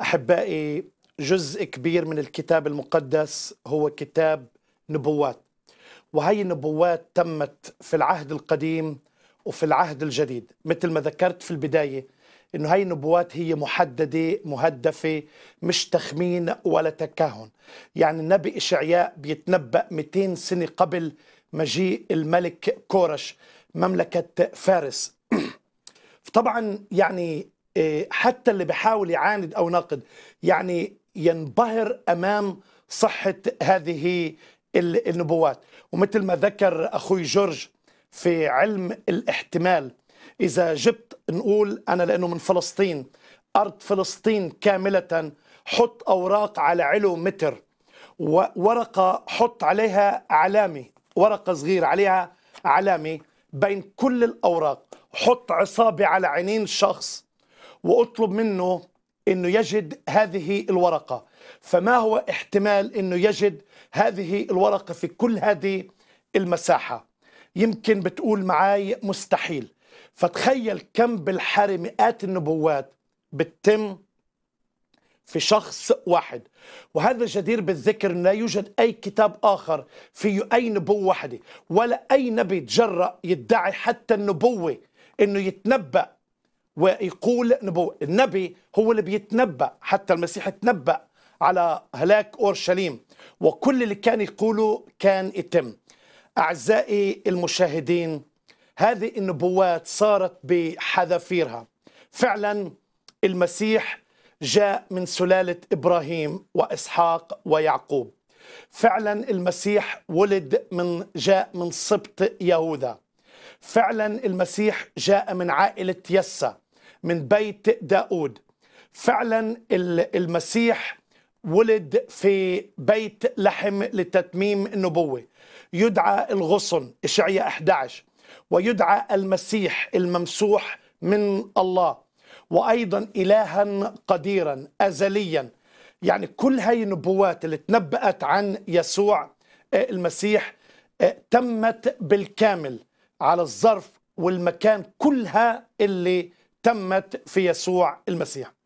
احبائي جزء كبير من الكتاب المقدس هو كتاب نبوات وهي النبوات تمت في العهد القديم وفي العهد الجديد مثل ما ذكرت في البدايه انه هاي النبوات هي محدده مهدفه مش تخمين ولا تكهن يعني النبي اشعياء بيتنبأ 200 سنه قبل مجيء الملك كورش مملكه فارس طبعا يعني إيه، حتى اللي بيحاول يعاند او ناقد يعني ينبهر امام صحه هذه النبوات ومثل ما ذكر اخوي جورج في علم الاحتمال اذا جبت نقول انا لانه من فلسطين ارض فلسطين كامله حط اوراق على علو متر وورقه حط عليها علامه ورقه صغيره عليها علامه بين كل الاوراق حط عصابه على عينين شخص واطلب منه انه يجد هذه الورقه فما هو احتمال انه يجد هذه الورقه في كل هذه المساحه يمكن بتقول معاي مستحيل فتخيل كم بالحري مئات النبوات بتتم في شخص واحد وهذا جدير بالذكر لا يوجد أي كتاب آخر فيه أي نبوة واحدة ولا أي نبي تجرأ يدعي حتى النبوة أنه يتنبأ ويقول نبوة النبي هو اللي بيتنبأ حتى المسيح تنبأ على هلاك أورشليم وكل اللي كان يقوله كان يتم أعزائي المشاهدين هذه النبوات صارت بحذافيرها فعلا المسيح جاء من سلالة إبراهيم وإسحاق ويعقوب فعلا المسيح ولد من جاء من سبط يهوذا فعلا المسيح جاء من عائلة يسا من بيت داود فعلا المسيح ولد في بيت لحم لتتميم النبوة يدعى الغصن إشعياء 11 ويدعى المسيح الممسوح من الله وأيضا إلها قديرا أزليا يعني كل هاي النبوات اللي تنبأت عن يسوع آه، المسيح آه، تمت بالكامل على الظرف والمكان كلها اللي تمت في يسوع المسيح